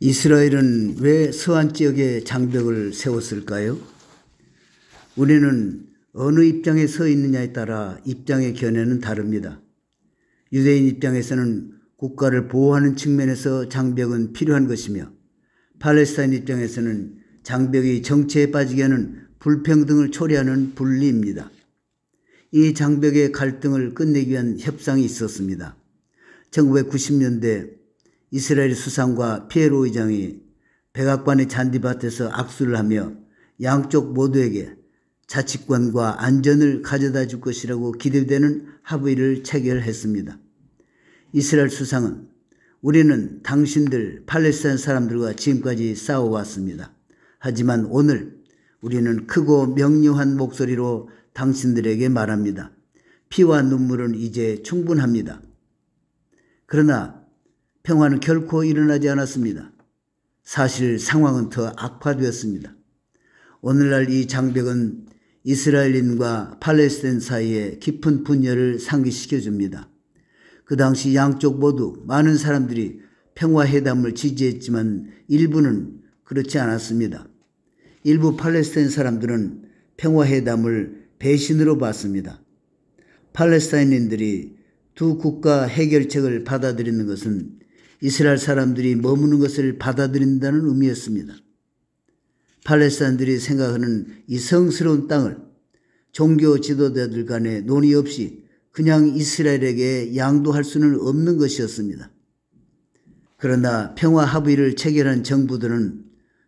이스라엘은 왜 서한 지역에 장벽을 세웠을까요? 우리는 어느 입장에 서 있느냐에 따라 입장의 견해는 다릅니다. 유대인 입장에서는 국가를 보호하는 측면에서 장벽은 필요한 것이며 팔레스타인 입장에서는 장벽이 정체에 빠지게 하는 불평등을 초래하는 분리입니다. 이 장벽의 갈등을 끝내기 위한 협상이 있었습니다. 1990년대 이스라엘 수상과 피에로 의장이 백악관의 잔디밭에서 악수를 하며 양쪽 모두에게 자치권과 안전을 가져다 줄 것이라고 기대되는 합의를 체결했습니다. 이스라엘 수상은 우리는 당신들 팔레스타인 사람들과 지금까지 싸워왔습니다. 하지만 오늘 우리는 크고 명료한 목소리로 당신들에게 말합니다. 피와 눈물은 이제 충분합니다. 그러나 평화는 결코 일어나지 않았습니다. 사실 상황은 더 악화되었습니다. 오늘날 이 장벽은 이스라엘인과 팔레스타인 사이에 깊은 분열을 상기시켜 줍니다. 그 당시 양쪽 모두 많은 사람들이 평화회담을 지지했지만 일부는 그렇지 않았습니다. 일부 팔레스타인 사람들은 평화회담을 배신으로 봤습니다. 팔레스타인인들이 두 국가 해결책을 받아들이는 것은 이스라엘 사람들이 머무는 것을 받아들인다는 의미였습니다. 팔레스타인들이 생각하는 이 성스러운 땅을 종교 지도자들 간의 논의 없이 그냥 이스라엘에게 양도할 수는 없는 것이었습니다. 그러나 평화 합의를 체결한 정부들은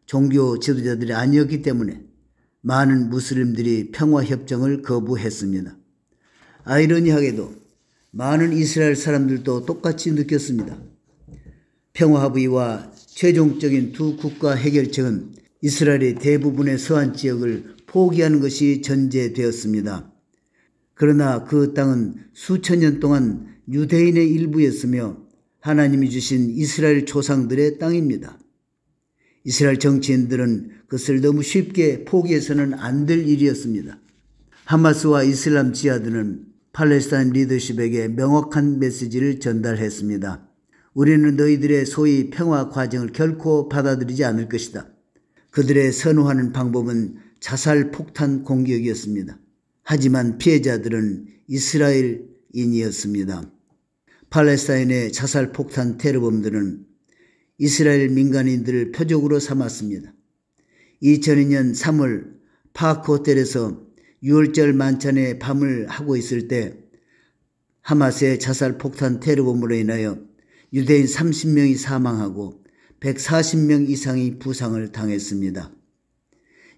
종교 지도자들이 아니었기 때문에 많은 무슬림들이 평화 협정을 거부했습니다. 아이러니하게도 많은 이스라엘 사람들도 똑같이 느꼈습니다. 평화합의와 최종적인 두 국가 해결책은 이스라엘의 대부분의 서한 지역을 포기하는 것이 전제되었습니다. 그러나 그 땅은 수천 년 동안 유대인의 일부였으며 하나님이 주신 이스라엘 조상들의 땅입니다. 이스라엘 정치인들은 그것을 너무 쉽게 포기해서는 안 될 일이었습니다. 하마스와 이슬람 지하들은 팔레스타인 리더십에게 명확한 메시지를 전달했습니다. 우리는 너희들의 소위 평화 과정을 결코 받아들이지 않을 것이다. 그들의 선호하는 방법은 자살 폭탄 공격이었습니다. 하지만 피해자들은 이스라엘인이었습니다. 팔레스타인의 자살 폭탄 테러범들은 이스라엘 민간인들을 표적으로 삼았습니다. 2002년 3월 파크 호텔에서 6월절 만찬에 밤을 하고 있을 때 하마스의 자살 폭탄 테러범으로 인하여 유대인 30명이 사망하고 140명 이상이 부상을 당했습니다.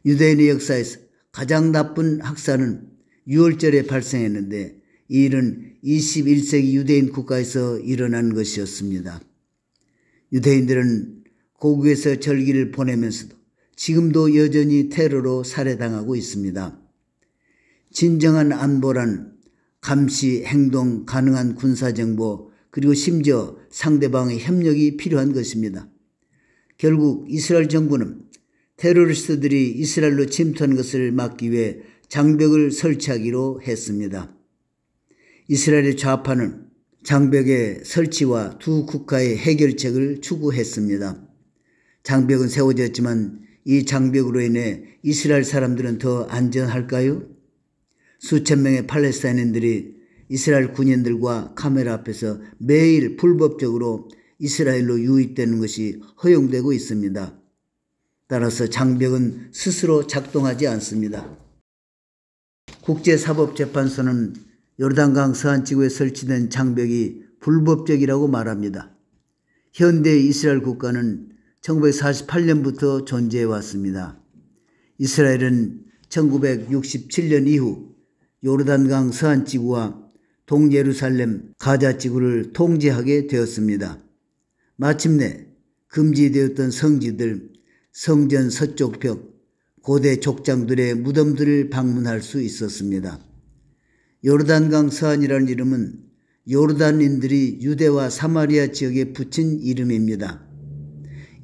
유대인의 역사에서 가장 나쁜 학살은 6월절에 발생했는데 이 일은 21세기 유대인 국가에서 일어난 것이었습니다. 유대인들은 고국에서 절기를 보내면서도 지금도 여전히 테러로 살해당하고 있습니다. 진정한 안보란 감시, 행동 가능한 군사정보, 그리고 심지어 상대방의 협력이 필요한 것입니다. 결국 이스라엘 정부는 테러리스트들이 이스라엘로 침투한 것을 막기 위해 장벽을 설치하기로 했습니다. 이스라엘의 좌파는 장벽의 설치와 두 국가의 해결책을 추구했습니다. 장벽은 세워졌지만 이 장벽으로 인해 이스라엘 사람들은 더 안전할까요? 수천 명의 팔레스타인인들이 이스라엘 군인들과 카메라 앞에서 매일 불법적으로 이스라엘로 유입되는 것이 허용되고 있습니다. 따라서 장벽은 스스로 작동하지 않습니다. 국제사법재판소는 요단강 르 서안지구에 설치된 장벽이 불법적이라고 말합니다. 현대 이스라엘 국가는 1948년부터 존재해 왔습니다. 이스라엘은 1967년 이후 요르단강 서안지구와 동예루살렘 가자 지구를 통제하게 되었습니다. 마침내 금지되었던 성지들, 성전 서쪽 벽, 고대 족장들의 무덤들을 방문할 수 있었습니다. 요르단강 서안이라는 이름은 요르단인들이 유대와 사마리아 지역에 붙인 이름입니다.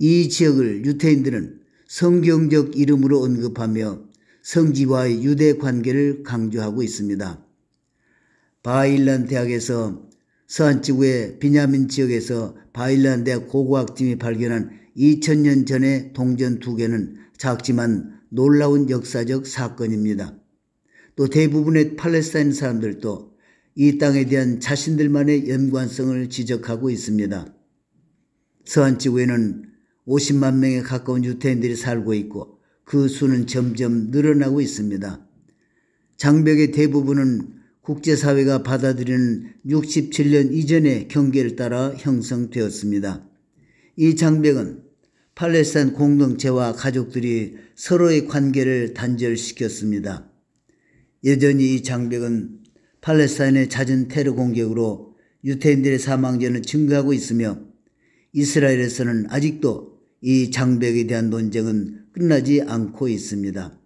이 지역을 유태인들은 성경적 이름으로 언급하며 성지와의 유대 관계를 강조하고 있습니다. 바일런 대학에서 서안지구의 비냐민 지역에서 바일런 대학 고고학팀이 발견한 2000년 전의 동전 두 개는 작지만 놀라운 역사적 사건입니다. 또 대부분의 팔레스타인 사람들도 이 땅에 대한 자신들만의 연관성을 지적하고 있습니다. 서안지구에는 50만 명에 가까운 유태인들이 살고 있고 그 수는 점점 늘어나고 있습니다. 장벽의 대부분은 국제사회가 받아들이는 67년 이전의 경계를 따라 형성되었습니다. 이 장벽은 팔레스타인 공동체와 가족들이 서로의 관계를 단절시켰습니다. 여전히 이 장벽은 팔레스타인의 잦은 테러 공격으로 유태인들의 사망자는 증가하고 있으며 이스라엘에서는 아직도 이 장벽에 대한 논쟁은 끝나지 않고 있습니다.